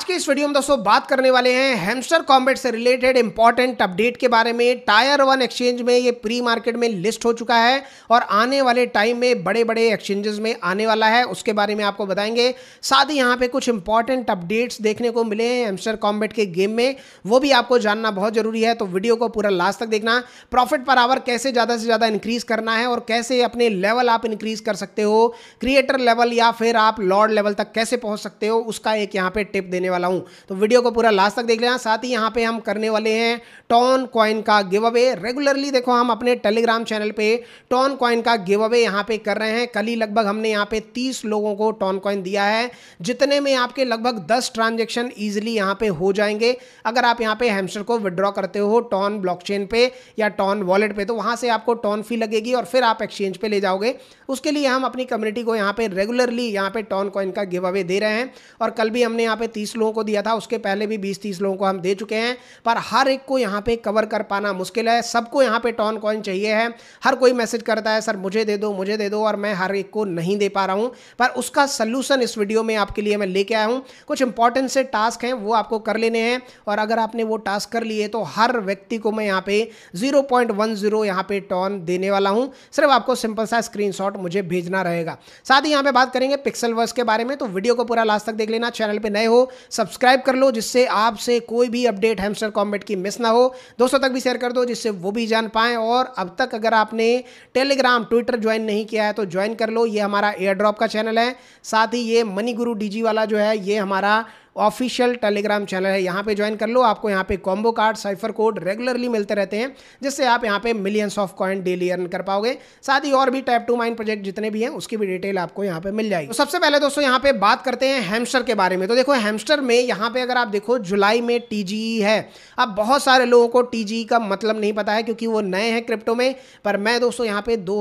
आज के इस वीडियो में दोस्तों बात करने वाले हैं हेमस्टर कॉम्बेट से रिलेटेड इंपॉर्टेंट अपडेट के बारे में टायर वन एक्सचेंज में ये प्री मार्केट में लिस्ट हो चुका है और आने वाले टाइम में बड़े बड़े एक्सचेंजेस में आने वाला है उसके बारे में आपको बताएंगे साथ ही यहाँ पे कुछ इंपॉर्टेंट अपडेट्स देखने को मिले हैं हेमस्टर कॉम्बेट के गेम में वो भी आपको जानना बहुत जरूरी है तो वीडियो को पूरा लास्ट तक देखना प्रॉफिट पर आवर कैसे ज़्यादा से ज़्यादा इंक्रीज करना है और कैसे अपने लेवल आप इंक्रीज कर सकते हो क्रिएटर लेवल या फिर आप लॉर्ड लेवल तक कैसे पहुँच सकते हो उसका एक यहाँ पर टिप देने देने वाला हूँ तो वीडियो को पूरा लास्ट तक देख लेना साथ ही यहाँ पे हम करने वाले हैं टॉन कॉइन का गिव अवे रेगुलरली देखो हम अपने टेलीग्राम चैनल पे टॉन कॉइन का गिव अवे यहाँ पे कर रहे हैं कल ही लगभग हमने यहाँ पे तीस लोगों को टॉन कॉइन दिया है जितने में आपके लगभग दस ट्रांजेक्शन ईजिली यहाँ पे हो जाएंगे अगर आप यहाँ पे हेमस्टर को विड्रॉ करते हो टॉन ब्लॉक पे या टॉन वॉलेट पर तो वहाँ से आपको टॉन फी लगेगी और फिर आप एक्सचेंज पर ले जाओगे उसके लिए हम अपनी कम्युनिटी को यहाँ पे रेगुलरली यहाँ पे टॉन कॉइन का गिव अवे दे रहे हैं और कल भी हमने यहाँ पे तीस लोगों को दिया था उसके पहले भी बीस तीस लोगों को हम दे चुके हैं पर हर एक को यहाँ पे कवर कर पाना मुश्किल है सबको यहाँ पे टॉन कॉइन चाहिए है हर कोई मैसेज करता है सर मुझे दे दो मुझे दे दो और मैं हर एक को नहीं दे पा रहा हूँ पर उसका सल्यूशन इस वीडियो में आपके लिए मैं लेके आया हूँ कुछ इंपॉर्टेंट से टास्क हैं वो आपको कर लेने हैं और अगर आपने वो टास्क कर लिए तो हर व्यक्ति को मैं यहाँ पे जीरो पॉइंट वन जीरो यहाँ पे टॉन देने वाला हूँ सिर्फ आपको सिंपल सा स्क्रीनशॉट मुझे भेजना रहेगा साथ ही यहाँ पे बात करेंगे पिक्सल वर्स के बारे में तो वीडियो को पूरा लास्ट तक देख लेना चैनल पे नए हो सब्सक्राइब कर लो जिससे आपसे कोई भी अपडेट हेमस्टर कॉम्बेट की मिस ना हो दोस्तों तक भी शेयर कर दो जिससे वो भी जान पाएँ और अब तक अगर आपने टेलीग्राम ट्विटर ज्वाइन नहीं किया है तो ज्वाइन कर लो ये हमारा एयर ड्रॉप का चैनल है साथ ही ये मनी गुरु डी वाला जो है ये हमारा ऑफिशियल टेलीग्राम चैनल है यहाँ पे ज्वाइन कर लो आपको यहाँ पे combo card cipher code regularly मिलते रहते हैं जिससे आप यहाँ पे millions of coin daily earn कर पाओगे साथ ही और भी टैप टू माइन प्रोजेक्ट जितने भी हैं उसकी भी डिटेल आपको यहाँ पे मिल जाएगी तो सबसे पहले दोस्तों यहाँ पे बात करते हैं हेमस्टर के बारे में तो देखो हेमस्टर में यहाँ पे अगर आप देखो जुलाई में टी e है अब बहुत सारे लोगों को टी e का मतलब नहीं पता है क्योंकि वो नए हैं क्रिप्टो में पर मैं दोस्तों यहाँ पे दो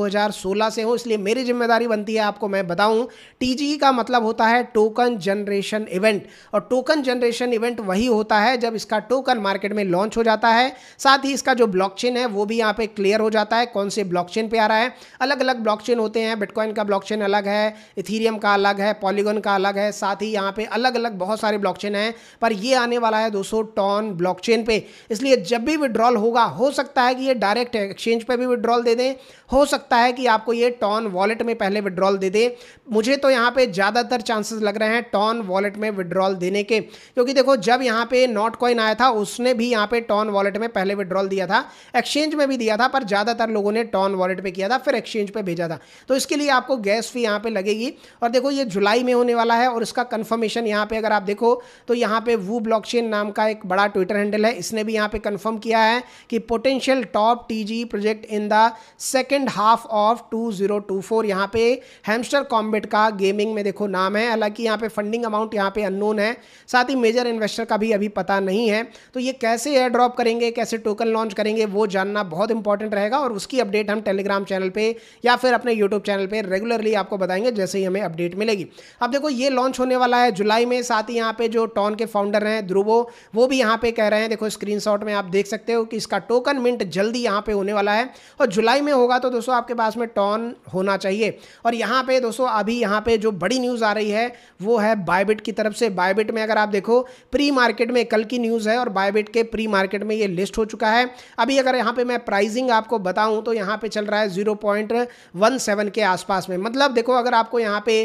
से हूँ इसलिए मेरी जिम्मेदारी बनती है आपको मैं बताऊँ टी e का मतलब होता है टोकन जनरेशन इवेंट और टोकन जनरेशन इवेंट वही होता है जब इसका टोकन मार्केट में लॉन्च हो जाता है साथ ही इसका जो ब्लॉकचेन है वो भी यहाँ पे क्लियर हो जाता है कौन से ब्लॉकचेन पे आ रहा है अलग अलग ब्लॉकचेन होते हैं बिटकॉइन का ब्लॉकचेन अलग है इथीरियम का अलग है पॉलीगोन का अलग है साथ ही यहाँ पे अलग अलग बहुत सारे ब्लॉक हैं पर ये आने वाला है दोस्तों टॉन ब्लॉक पे इसलिए जब भी विड्रॉल होगा हो सकता है कि ये डायरेक्ट एक्सचेंज पर भी विड्रॉल दे दें हो सकता है कि आपको ये टॉन वॉलेट में पहले विड्रॉल दे दें मुझे तो यहाँ पे ज़्यादातर चांसेस लग रहे हैं टॉन वॉलेट में विड्रॉल दे देने के क्योंकि देखो जब यहाँ पे नॉट कॉइन आया था उसने भी यहाँ पे टॉन वॉलेट में पहले विड्रॉल दिया था एक्सचेंज में भी दिया था पर ज़्यादातर लोगों ने टॉन वॉलेट पे किया था फिर एक्सचेंज पर भेजा था तो इसके लिए आपको गैस फी यहाँ पर लगेगी और देखो ये जुलाई में होने वाला है और इसका कन्फर्मेशन यहाँ पर अगर आप देखो तो यहाँ पर वू ब्लॉक नाम का एक बड़ा ट्विटर हैंडल है इसने भी यहाँ पर कन्फर्म किया है कि potential top T project in the second half of two zero two four यहाँ पे हेमस्टर कॉम्बेट का गेमिंग में देखो नाम है हालांकि यहाँ पे फंडिंग अमाउंट यहाँ पे अननोन है साथ ही मेजर इन्वेस्टर का भी अभी पता नहीं है तो ये कैसे एयर ड्रॉप करेंगे कैसे टोकन लॉन्च करेंगे वो जानना बहुत इंपॉर्टेंट रहेगा और उसकी अपडेट हम टेलीग्राम चैनल पर या फिर अपने यूट्यूब चैनल पर रेगुलरली आपको बताएंगे जैसे ही हमें अपडेट मिलेगी अब देखो ये लॉन्च होने वाला है जुलाई में साथ ही यहाँ पे जो टॉन के फाउंडर हैं ध्रुवो वो भी यहाँ पे कह रहे हैं देखो स्क्रीनशॉट में आप देख सकते हो कि इसका टोकन मिंट जल्दी यहाँ पे होने वाला है और जुलाई में होगा तो दोस्तों आपके पास में टॉन होना चाहिए और यहाँ पे दोस्तों अभी यहाँ पे जो बड़ी न्यूज़ आ रही है वो है बायबिट की तरफ से बायबिट मार्केट में अगर आप देखो प्री मार्केट में कल की न्यूज़ है और बायबिट के प्री मार्केट में ये लिस्ट हो चुका है अभी अगर यहाँ पे मैं प्राइसिंग आपको बताऊँ तो यहाँ पे चल रहा है जीरो पॉइंट वन सेवन के आसपास में मतलब देखो अगर आपको यहाँ पे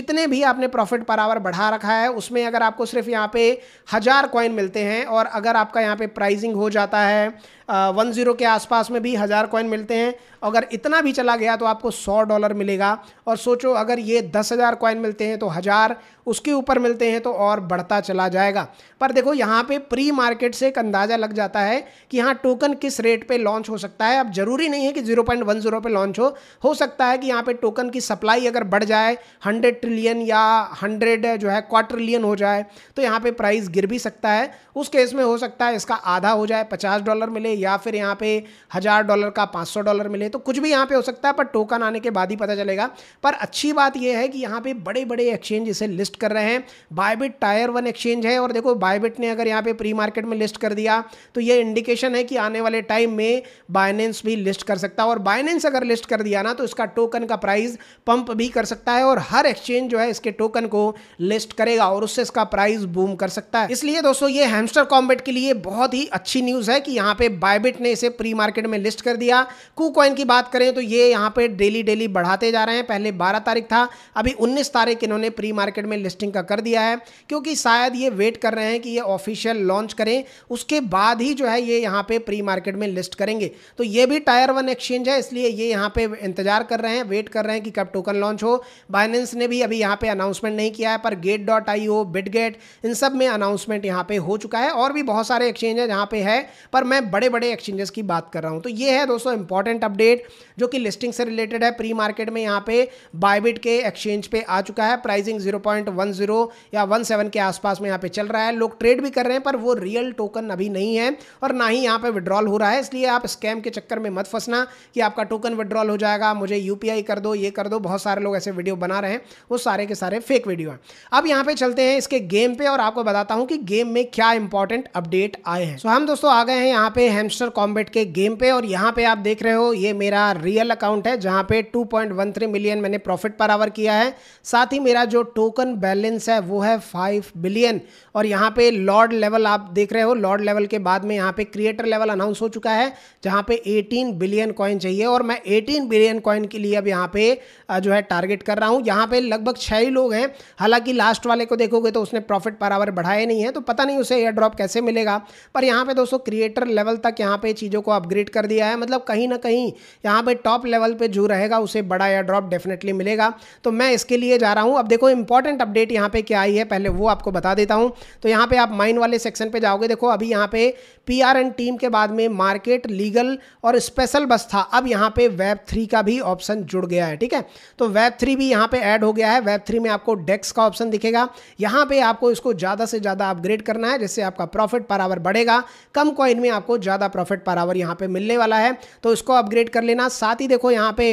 जितने भी आपने प्रॉफिट पर आवर बढ़ा रखा है उसमें अगर आपको सिर्फ यहाँ पे हज़ार कॉइन मिलते हैं और अगर आपका यहाँ पे प्राइजिंग हो जाता है वन ज़ीरो के आसपास में भी हज़ार कॉइन मिलते हैं अगर इतना भी चला गया तो आपको सौ डॉलर मिलेगा और सोचो अगर ये दस हज़ार कॉइन मिलते हैं तो हज़ार उसके ऊपर मिलते हैं तो और बढ़ता चला जाएगा पर देखो यहाँ पे प्री मार्केट से एक अंदाज़ा लग जाता है कि यहाँ टोकन किस रेट पे लॉन्च हो सकता है अब ज़रूरी नहीं है कि जीरो पॉइंट वन जीरो पे लॉन्च हो हो सकता है कि यहाँ पे टोकन की सप्लाई अगर बढ़ जाए हंड्रेड ट्रिलियन या हंड्रेड जो है ट्रिलियन हो जाए तो यहाँ पर प्राइस गिर भी सकता है उस केस में हो सकता है इसका आधा हो जाए पचास डॉलर मिले या फिर यहाँ पे हज़ार डॉलर का पाँच सौ डॉलर मिले तो कुछ भी यहाँ पे हो सकता है पर टोकन आने के बाद ही पता चलेगा पर अच्छी बात यह है कि यहाँ पे बड़े बड़े एक्सचेंज इसे लिस्ट कर रहे हैं बायबिट टायर वन एक्सचेंज है और देखो बायबिट ने अगर यहाँ पे प्री मार्केट में लिस्ट कर दिया तो ये इंडिकेशन है कि आने वाले टाइम में बाइनेंस भी लिस्ट कर सकता है और बाइनेंस अगर लिस्ट कर दिया ना तो इसका टोकन का प्राइस पंप भी कर सकता है और हर एक्सचेंज जो है इसके टोकन को लिस्ट करेगा और उससे इसका प्राइस बूम कर सकता है इसलिए दोस्तों ये हैमस्टर कॉम्बेट के लिए बहुत ही अच्छी न्यूज है कि यहाँ पे बायबिट ने इसे प्री मार्केट में लिस्ट कर दिया कू कॉइन की बात करें तो ये यहाँ पे डेली डेली बढ़ाते जा रहे हैं पहले 12 तारीख था अभी 19 तारीख इन्होंने प्री मार्केट में लिस्टिंग का कर दिया है क्योंकि शायद ये वेट कर रहे हैं कि ये ऑफिशियल लॉन्च करें उसके बाद ही जो है ये यहाँ पर प्री मार्केट में लिस्ट करेंगे तो ये भी टायर वन एक्सचेंज है इसलिए ये यहाँ पे इंतजार कर रहे हैं वेट कर रहे हैं कि कब टोकन लॉन्च हो बाइनेंस ने भी अभी यहाँ पे अनाउंसमेंट नहीं किया है पर Gate dot I O Bitget इन सब में अनाउंसमेंट यहाँ पे हो चुका है और भी बहुत सारे एक्सचेंज है जहाँ पे है पर मैं बड़े बड़े एक्सचेंजेस की बात कर रहा हूं तो ये है दोस्तों इंपॉर्टेंट अपडेट जो कि लिस्टिंग से रिलेटेड है प्री मार्केट में यहां पे बायबिट के एक्सचेंज पे आ चुका है प्राइसिंग 0.10 या 17 के आसपास में यहां पे चल रहा है लोग ट्रेड भी कर रहे हैं पर वो रियल टोकन अभी नहीं है और ना ही यहां पर विड्रॉल हो रहा है इसलिए आप स्कैम के चक्कर में मत फंसना कि आपका टोकन विड्रॉल हो जाएगा मुझे यूपीआई कर दो ये कर दो बहुत सारे लोग ऐसे वीडियो बना रहे हैं वो सारे के सारे फेक वीडियो हैं अब यहां पर चलते हैं इसके गेम पे और आपको बताता हूं कि गेम में क्या इंपॉर्टेंट अपडेट आए हैं तो हम दोस्तों आ गए हैं यहां पर हेमस्टर कॉम्बेट के गेम पे और यहाँ पे आप देख रहे हो ये मेरा रियल अकाउंट है जहाँ पे 2.13 मिलियन मैंने प्रॉफिट पर आवर किया है साथ ही मेरा जो टोकन बैलेंस है वो है 5 बिलियन और यहाँ पे लॉर्ड लेवल आप देख रहे हो लॉर्ड लेवल के बाद में यहाँ पे क्रिएटर लेवल अनाउंस हो चुका है जहाँ पे 18 बिलियन कॉइन चाहिए और मैं एटीन बिलियन कॉइन के लिए अब यहाँ पे जो है टारगेट कर रहा हूँ यहाँ पे लगभग छः ही लोग हैं हालांकि लास्ट वाले को देखोगे तो उसने प्रॉफिट पर आवर बढ़ाया नहीं है तो पता नहीं उसे एयर ड्रॉप कैसे मिलेगा पर यहाँ पे दोस्तों क्रिएटर लेवल तक तक यहाँ पे चीज़ों को अपग्रेड कर दिया है मतलब कहीं ना कहीं यहाँ पे टॉप लेवल पे जो रहेगा उसे बड़ा एयर ड्रॉप डेफिनेटली मिलेगा तो मैं इसके लिए जा रहा हूँ अब देखो इंपॉर्टेंट अपडेट यहाँ पे क्या आई है पहले वो आपको बता देता हूँ तो यहाँ पे आप माइन वाले सेक्शन पर जाओगे देखो अभी यहाँ पे पी एंड टीम के बाद में मार्केट लीगल और स्पेशल बस था अब यहाँ पे वेब थ्री का भी ऑप्शन जुड़ गया है ठीक है तो वेब थ्री भी यहाँ पे ऐड हो गया है वेब थ्री में आपको डेक्स का ऑप्शन दिखेगा यहाँ पे आपको इसको ज़्यादा से ज़्यादा अपग्रेड करना है जिससे आपका प्रॉफिट पर आवर बढ़ेगा कम कॉइन में आपको ज़्यादा ज़्यादा प्रॉफिट पर आवर यहाँ पे मिलने वाला है तो इसको अपग्रेड कर लेना साथ ही देखो यहाँ पे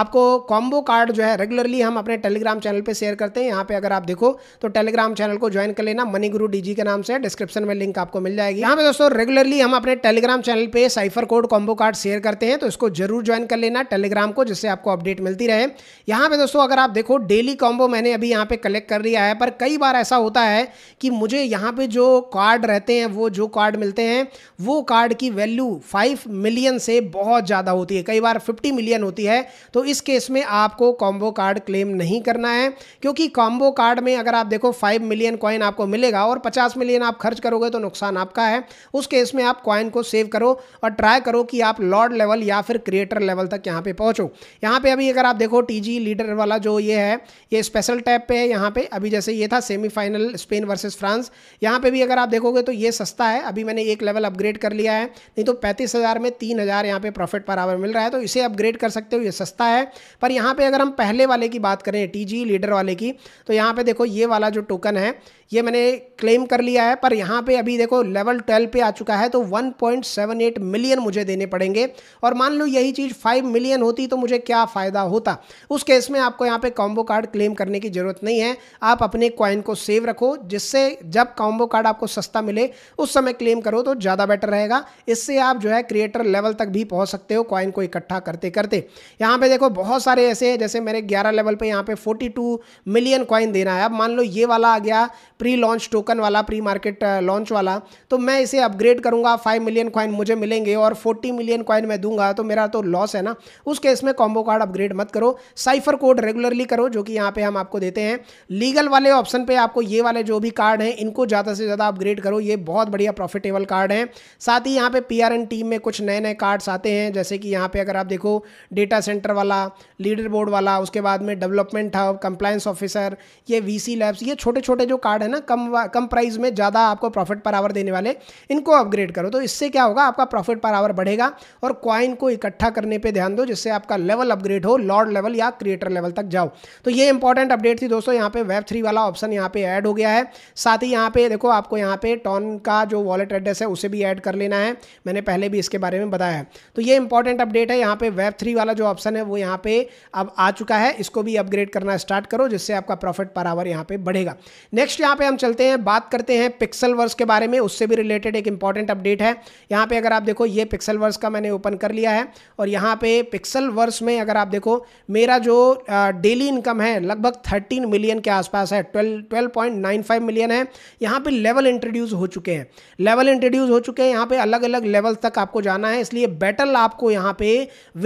आपको कॉम्बो कार्ड जो है रेगुलरली हम अपने टेलीग्राम चैनल पे शेयर करते हैं यहाँ पे अगर आप देखो तो टेलीग्राम चैनल को ज्वाइन कर लेना मनी गुरु डीजी के नाम से डिस्क्रिप्शन में लिंक आपको मिल जाएगी यहाँ पे दोस्तों रेगुलरली हम अपने टेलीग्राम चैनल पर cipher code combo card share करते हैं तो इसको जरूर ज्वाइन कर लेना टेलीग्राम को जिससे आपको अपडेट मिलती रहे यहाँ पे दोस्तों अगर आप देखो डेली कॉम्बो मैंने अभी यहाँ पे कलेक्ट कर लिया है पर कई बार ऐसा होता है कि मुझे यहाँ पे जो कार्ड रहते हैं वो जो कार्ड मिलते हैं वो कार्ड की की वैल्यू फाइव मिलियन से बहुत ज़्यादा होती है कई बार फिफ्टी मिलियन होती है तो इस केस में आपको कॉम्बो कार्ड क्लेम नहीं करना है क्योंकि कॉम्बो कार्ड में अगर आप देखो फाइव मिलियन कॉइन आपको मिलेगा और पचास मिलियन आप खर्च करोगे तो नुकसान आपका है उस केस में आप कॉइन को सेव करो और ट्राई करो कि आप लॉर्ड लेवल या फिर क्रिएटर लेवल तक यहाँ पर पहुँचो यहाँ पर अभी अगर आप देखो टी लीडर वाला जो ये है ये स्पेशल टैप पे है यहाँ पे अभी जैसे ये था सेमीफाइनल स्पेन वर्सेज फ्रांस यहाँ पर भी अगर आप देखोगे तो ये सस्ता है अभी मैंने एक लेवल अपग्रेड कर लिया है नहीं तो पैंतीस हज़ार में तीन हज़ार यहाँ पर प्रॉफिट पर आवर मिल रहा है तो इसे अपग्रेड कर सकते हो ये सस्ता है पर यहाँ पर अगर हम पहले वाले की बात करें टी लीडर वाले की तो यहाँ पर देखो ये वाला जो टोकन है ये मैंने क्लेम कर लिया है पर यहाँ पे अभी देखो लेवल 12 पे आ चुका है तो 1.78 मिलियन मुझे देने पड़ेंगे और मान लो यही चीज़ 5 मिलियन होती तो मुझे क्या फ़ायदा होता उस केस में आपको यहाँ पे कॉम्बो कार्ड क्लेम करने की ज़रूरत नहीं है आप अपने कॉइन को सेव रखो जिससे जब कॉम्बो कार्ड आपको सस्ता मिले उस समय क्लेम करो तो ज़्यादा बेटर रहेगा इससे आप जो है क्रिएटर लेवल तक भी पहुंच सकते हो कॉइन को इकट्ठा करते करते यहाँ पे देखो बहुत सारे ऐसे जैसे मेरे 11 लेवल पे यहाँ पे 42 मिलियन कॉइन देना है अब मान लो ये वाला आ गया प्री लॉन्च टोकन वाला प्री मार्केट लॉन्च वाला तो मैं इसे अपग्रेड करूँगा फाइव मिलियन कॉइन मुझे मिलेंगे और फोर्टी मिलियन कॉइन मैं दूंगा तो मेरा तो लॉस है ना उस केस में कॉम्बो कार्ड अपग्रेड मत करो साइफर कोड रेगुलरली करो जो कि यहाँ पर हम आपको देते हैं लीगल वाले ऑप्शन पर आपको ये वाले जो भी कार्ड हैं इनको ज़्यादा से ज़्यादा अपग्रेड करो ये बहुत बढ़िया प्रॉफिटेबल कार्ड हैं साथ ही यहाँ यहाँ पे पी आर एन टीम में कुछ नए नए कार्ड्स आते हैं जैसे कि यहाँ पे अगर आप देखो डेटा सेंटर वाला लीडर बोर्ड वाला उसके बाद में डेवलपमेंट हब कंप्लायंस ऑफिसर ये वी सी लैब्स ये छोटे छोटे जो कार्ड है ना कम कम प्राइस में ज़्यादा आपको प्रॉफिट पर आवर देने वाले इनको अपग्रेड करो तो इससे क्या होगा आपका प्रॉफिट पर आवर बढ़ेगा और क्वाइन को इकट्ठा करने पर ध्यान दो जिससे आपका लेवल अपग्रेड हो लॉर्ड लेवल या क्रिएटर लेवल तक जाओ तो ये इंपॉर्टेंट अपडेट थी दोस्तों यहाँ पे वेब थ्री वाला ऑप्शन यहाँ पे ऐड हो गया है साथ ही यहाँ पे देखो आपको यहाँ पे टॉन का जो वॉलेट एड्रेस है उसे भी ऐड कर लेना है मैंने पहले भी इसके बारे में बताया तो ये इंपॉर्टेंट अपडेट है यहाँ पे वेब थ्री वाला जो ऑप्शन है वो यहाँ पे अब आ चुका है इसको भी अपग्रेड करना स्टार्ट करो जिससे आपका प्रॉफिट पर आवर यहाँ पे बढ़ेगा नेक्स्ट यहाँ पे हम चलते हैं बात करते हैं पिक्सल वर्स के बारे में उससे भी रिलेटेड एक इंपॉर्टेंट अपडेट है यहाँ पे अगर आप देखो ये पिक्सल वर्स का मैंने ओपन कर लिया है और यहाँ पे पिक्सल वर्स में अगर आप देखो मेरा जो डेली इनकम है लगभग थर्टीन मिलियन के आसपास है ट्वेल्व ट्वेल्व मिलियन है यहाँ पे लेवल इंट्रोड्यूस हो चुके हैं लेवल इंट्रोड्यूस हो चुके हैं यहाँ पे अलग अलग लेवल तक आपको जाना है इसलिए बैटल आपको यहाँ पे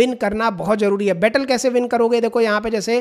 विन करना बहुत ज़रूरी है बैटल कैसे विन करोगे देखो यहाँ पे जैसे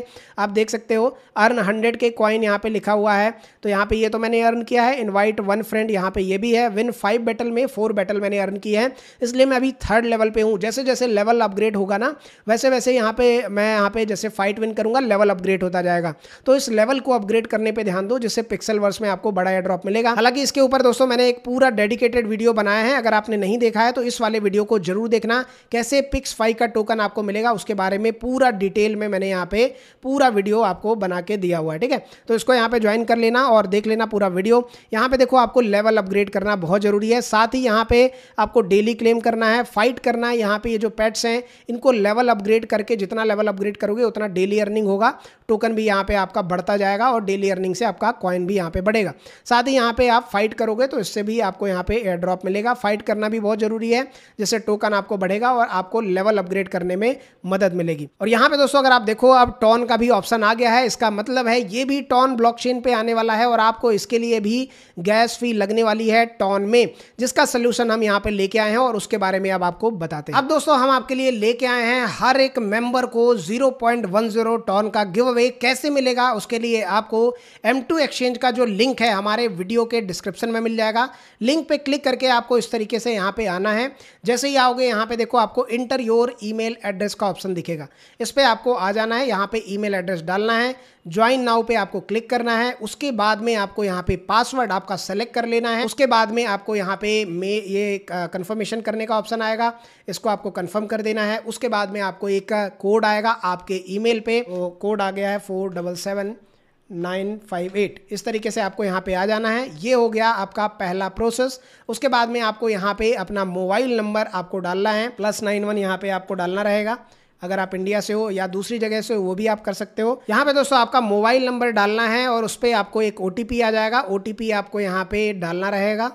आप देख सकते हो अर्न हंड्रेड के कॉइन यहाँ पे लिखा हुआ है तो यहाँ पे ये तो मैंने अर्न किया है इन्वाइट वन फ्रेंड यहाँ पे ये भी है विन फाइव बैटल में फोर बैटल मैंने अर्न की है इसलिए मैं अभी थर्ड लेवल पर हूँ जैसे जैसे लेवल अपग्रेड होगा ना वैसे वैसे यहाँ पे मैं यहाँ पे जैसे फाइट विन करूँगा लेवल अपग्रेड होता जाएगा तो इस लेवल को अपग्रेड करने पर ध्यान दो जिससे पिक्सल वर्स में आपको बड़ा एड्रॉप मिलेगा हालांकि इसके ऊपर दोस्तों मैंने एक पूरा डेडिकेटेड वीडियो बनाया है अगर आपने नहीं नहीं देखा है तो इस वाले वीडियो को जरूर देखना कैसे पिक्स फाइव का टोकन आपको मिलेगा उसके बारे में पूरा डिटेल में मैंने यहाँ पे पूरा वीडियो आपको बना के दिया हुआ है ठीक है तो इसको यहाँ पे ज्वाइन कर लेना और देख लेना पूरा वीडियो यहाँ पे देखो आपको लेवल अपग्रेड करना बहुत ज़रूरी है साथ ही यहाँ पे आपको डेली क्लेम करना है फाइट करना है यहाँ पे ये जो पैट्स हैं इनको लेवल अपग्रेड करके जितना लेवल अपग्रेड करोगे उतना डेली अर्निंग होगा टोकन भी यहाँ पे आपका बढ़ता जाएगा और डेली अर्निंग से आपका कॉइन भी यहाँ पे बढ़ेगा साथ ही यहाँ पे आप फाइट करोगे तो इससे भी आपको यहाँ पे एयर ड्रॉप मिलेगा फाइट करना भी भी बहुत ज़रूरी है जिससे टोकन आपको बढ़ेगा और आपको लेवल अपग्रेड करने में मदद मिलेगी और यहाँ पे दोस्तों अगर आप देखो अब टॉन का भी ऑप्शन आ गया है इसका मतलब है ये भी टॉन ब्लॉकचेन पे आने वाला है और आपको इसके लिए भी गैस फी लगने वाली है टॉन में जिसका सोल्यूशन हम यहाँ पे लेके आए हैं और उसके बारे में अब आपको बताते हैं अब दोस्तों हम आपके लिए लेके आए हैं हर एक मेंबर को जीरो टॉन का गिव अवे कैसे मिलेगा उसके लिए आपको M2 एक्सचेंज का जो लिंक है हमारे वीडियो के डिस्क्रिप्शन में मिल जाएगा लिंक पे क्लिक करके आपको इस तरीके से यहाँ पे आना है जैसे ही आओगे यहाँ पे देखो आपको इंटर योर ईमेल एड्रेस का ऑप्शन दिखेगा इस पर आपको आ जाना है यहाँ पे ईमेल एड्रेस डालना है ज्वाइन नाउ पे आपको क्लिक करना है उसके बाद में आपको यहाँ पे पासवर्ड आपका सेलेक्ट कर लेना है उसके बाद में आपको यहाँ पे मे ये कन्फर्मेशन करने का ऑप्शन आएगा इसको आपको कंफर्म कर देना है उसके बाद में आपको एक कोड आएगा आपके ई मेल पे कोड आ गया है four double seven nine five eight इस तरीके से आपको यहाँ पे आ जाना है ये हो गया आपका पहला प्रोसेस उसके बाद में आपको यहाँ पे अपना मोबाइल नंबर आपको डालना है प्लस नाइन वन यहाँ पे आपको डालना रहेगा अगर आप इंडिया से हो या दूसरी जगह से हो वो भी आप कर सकते हो यहाँ पे दोस्तों आपका मोबाइल नंबर डालना है और उस पर आपको एक ओ आ जाएगा ओ आपको यहाँ पे डालना रहेगा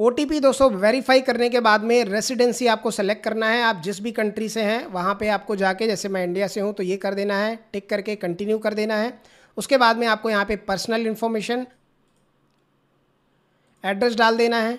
ओ दोस्तों वेरीफाई करने के बाद में रेसिडेंसी आपको सेलेक्ट करना है आप जिस भी कंट्री से हैं वहाँ पे आपको जाके जैसे मैं इंडिया से हूँ तो ये कर देना है टिक करके कंटिन्यू कर देना है उसके बाद में आपको यहाँ पे पर्सनल इन्फॉर्मेशन एड्रेस डाल देना है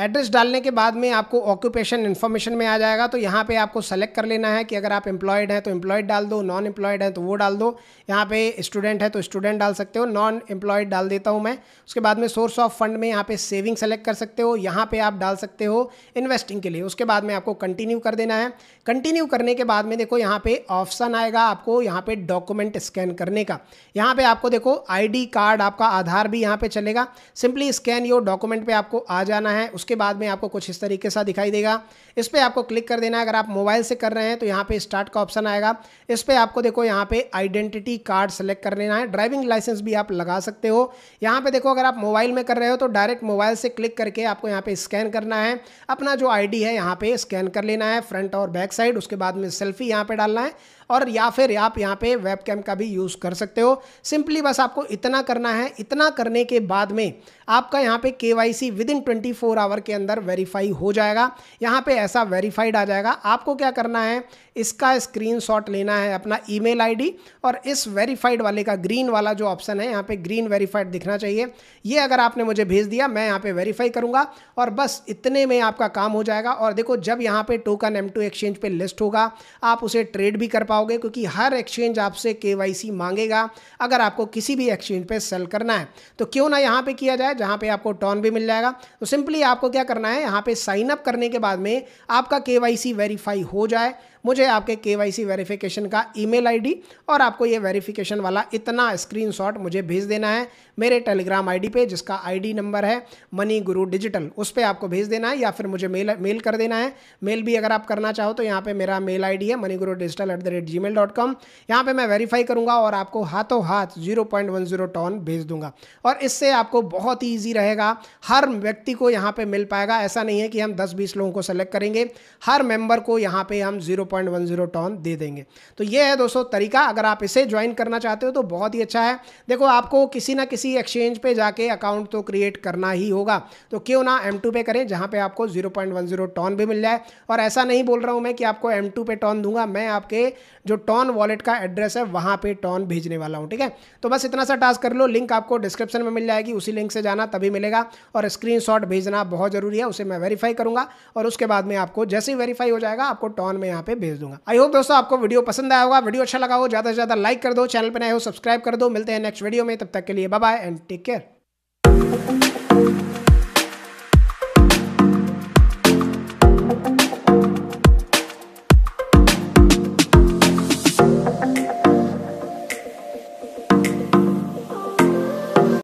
एड्रेस डालने के बाद में आपको ऑक्यूपेशन इन्फॉर्मेशन में आ जाएगा तो यहाँ पे आपको सेलेक्ट कर लेना है कि अगर आप एम्प्लॉयड हैं तो एम्प्लॉयड डाल दो नॉन एम्प्लॉयड हैं तो वो डाल दो यहाँ पे स्टूडेंट है तो स्टूडेंट डाल सकते हो नॉन एम्प्लॉयड डाल देता हूँ मैं उसके बाद में सोर्स ऑफ फंड में यहाँ पे सेविंग सेलेक्ट कर सकते हो यहाँ पर आप डाल सकते हो इन्वेस्टिंग के लिए उसके बाद में आपको कंटिन्यू कर देना है कंटिन्यू करने के बाद में देखो यहाँ पर ऑप्शन आएगा आपको यहाँ पर डॉक्यूमेंट स्कैन करने का यहाँ पर आपको देखो आई कार्ड आपका आधार भी यहाँ पर चलेगा सिंपली स्कैन योर डॉक्यूमेंट पर आपको आ जाना है उसके उसके बाद में आपको कुछ इस तरीके से दिखाई देगा इस पर आपको क्लिक कर देना है अगर आप मोबाइल से कर रहे हैं तो यहाँ पे स्टार्ट का ऑप्शन आएगा इस पर आपको देखो यहाँ पे आइडेंटिटी कार्ड सेलेक्ट कर लेना है ड्राइविंग लाइसेंस भी आप लगा सकते हो यहाँ पे देखो अगर आप मोबाइल में कर रहे हो तो डायरेक्ट मोबाइल से क्लिक करके आपको यहाँ पे स्कैन करना है अपना जो आई है यहाँ पे स्कैन कर लेना है फ्रंट और बैक साइड उसके बाद में सेल्फी यहाँ पे डालना है और या फिर आप यहाँ पे वेबकैम का भी यूज़ कर सकते हो सिंपली बस आपको इतना करना है इतना करने के बाद में आपका यहाँ पे के K Y C within फोर आवर के अंदर वेरीफाई हो जाएगा यहाँ पे ऐसा वेरीफाइड आ जाएगा आपको क्या करना है इसका स्क्रीनशॉट लेना है अपना ईमेल आईडी और इस वेरीफाइड वाले का ग्रीन वाला जो ऑप्शन है यहाँ पे ग्रीन वेरीफाइड दिखना चाहिए ये अगर आपने मुझे भेज दिया मैं यहाँ पे वेरीफाई करूँगा और बस इतने में आपका काम हो जाएगा और देखो जब यहाँ पे टोकन एम एक्सचेंज पे लिस्ट होगा आप उसे ट्रेड भी कर पाओ पाओगे क्योंकि हर एक्सचेंज आपसे के मांगेगा अगर आपको किसी भी एक्सचेंज पे सेल करना है तो क्यों ना यहाँ पे किया जाए जहाँ पे आपको टॉन भी मिल जाएगा तो सिंपली आपको क्या करना है यहाँ पे साइन अप करने के बाद में आपका के वेरीफाई हो जाए मुझे आपके के वाई सी वेरीफिकेशन का ईमेल आईडी और आपको ये वेरीफिकेशन वाला इतना स्क्रीनशॉट मुझे भेज देना है मेरे टेलीग्राम आईडी पे जिसका आईडी नंबर है मनी गुरु डिजिटल उस पर आपको भेज देना है या फिर मुझे मेल मेल कर देना है मेल भी अगर आप करना चाहो तो यहाँ पर मेरा मेल आई है Money Guru Digital at the rate Gmail dot com यहाँ पर मैं वेरीफाई करूँगा और आपको हाथों हाथ zero point one zero TON भेज दूंगा और इससे आपको बहुत ही ईजी रहेगा हर व्यक्ति को यहाँ पर मिल पाएगा ऐसा नहीं है कि हम दस बीस लोगों को सेलेक्ट करेंगे हर मेंबर को यहाँ पे हम zero point one zero TON दे देंगे तो ये है दोस्तों तरीका अगर आप इसे ज्वाइन करना चाहते हो तो बहुत ही अच्छा है देखो आपको किसी ना किसी एक्सचेंज पे जाके अकाउंट तो क्रिएट करना ही होगा तो क्यों ना एम पे करें जहाँ पे आपको zero point one zero TON भी मिल जाए और ऐसा नहीं बोल रहा हूँ मैं कि आपको एम पे टॉन दूंगा मैं आपके जो टॉन वॉलेट का एड्रेस है वहाँ पे टॉन भेजने वाला हूँ ठीक है तो बस इतना सा टास्क कर लो लिंक आपको डिस्क्रिप्शन में मिल जाएगी उसी लिंक से जाना तभी मिलेगा और स्क्रीन भेजना बहुत ज़रूरी है उसे मैं वेरीफाई करूँगा और उसके बाद में आपको जैसे ही वेरीफाई हो जाएगा आपको टॉन में यहाँ पे भेज दूंगा आई होप दोस्तों आपको वीडियो पसंद आया होगा वीडियो अच्छा लगा हो ज़्यादा से ज़्यादा लाइक कर दो चैनल पर नए हो सब्सक्राइब कर दो मिलते हैं नेक्स्ट वीडियो में तब तक के लिए बाय एंड टेक केयर